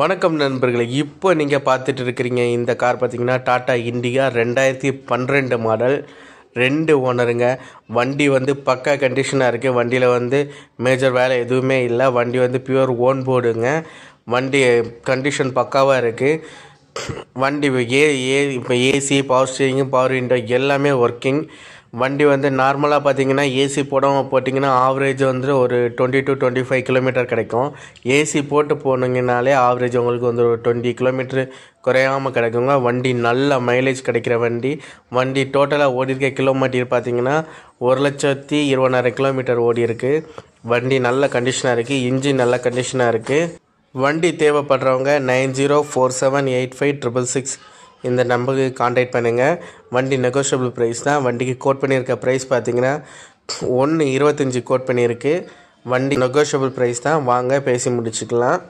வணக்கம் நண்பர்களே இப்போ நீங்கள் பார்த்துட்டு இருக்கிறீங்க இந்த கார் பார்த்தீங்கன்னா டாடா இண்டிகா ரெண்டாயிரத்தி பன்னிரெண்டு மாடல் ரெண்டு ஓனருங்க வண்டி வந்து பக்கா கண்டிஷனாக இருக்குது வண்டியில் வந்து மேஜர் வேலை எதுவுமே இல்லை வண்டி வந்து பியூர் ஓன் போர்டுங்க வண்டி கண்டிஷன் பக்காவாக இருக்குது வண்டி ஏ ஏ இப்போ AC power steering power window எல்லாமே ஒர்க்கிங் வண்டி வந்து நார்மலாக பார்த்தீங்கன்னா ஏசி போடாமல் போட்டிங்கன்னா ஆவரேஜ் வந்து ஒரு twenty two twenty five kilometre கிடைக்கும் ஏசி போட்டு போனீங்கனாலே ஆவரேஜ் உங்களுக்கு வந்து ஒரு டுவெண்ட்டி கிலோமீட்டரு குறையாமல் கிடைக்குங்க வண்டி நல்ல மைலேஜ் கிடைக்கிற வண்டி வண்டி டோட்டலாக ஓடிருக்க கிலோமீட்டர் பார்த்தீங்கன்னா ஒரு லட்சத்தி இருபதாயிரம் கிலோமீட்டர் ஓடி இருக்குது வண்டி நல்ல கண்டிஷனாக இருக்குது இன்ஜின் நல்ல கண்டிஷனாக இருக்குது வண்டி தேவைப்படுறவங்க nine zero four seven eight five triple six இந்த நம்பருக்கு காண்டாக்ட் பண்ணுங்கள் வண்டி நெகோஷியபிள் ப்ரைஸ் தான் வண்டிக்கு கோட் பண்ணியிருக்க ப்ரைஸ் பார்த்தீங்கன்னா ஒன்று இருபத்தஞ்சி கோட் பண்ணியிருக்கு வண்டி நெகோஷியபிள் ப்ரைஸ் தான் வாங்க பேசி முடிச்சுக்கலாம்